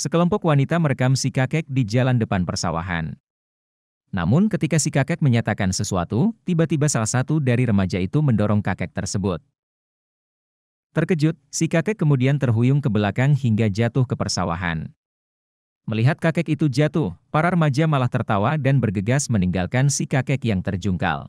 Sekelompok wanita merekam si kakek di jalan depan persawahan. Namun ketika si kakek menyatakan sesuatu, tiba-tiba salah satu dari remaja itu mendorong kakek tersebut. Terkejut, si kakek kemudian terhuyung ke belakang hingga jatuh ke persawahan. Melihat kakek itu jatuh, para remaja malah tertawa dan bergegas meninggalkan si kakek yang terjungkal.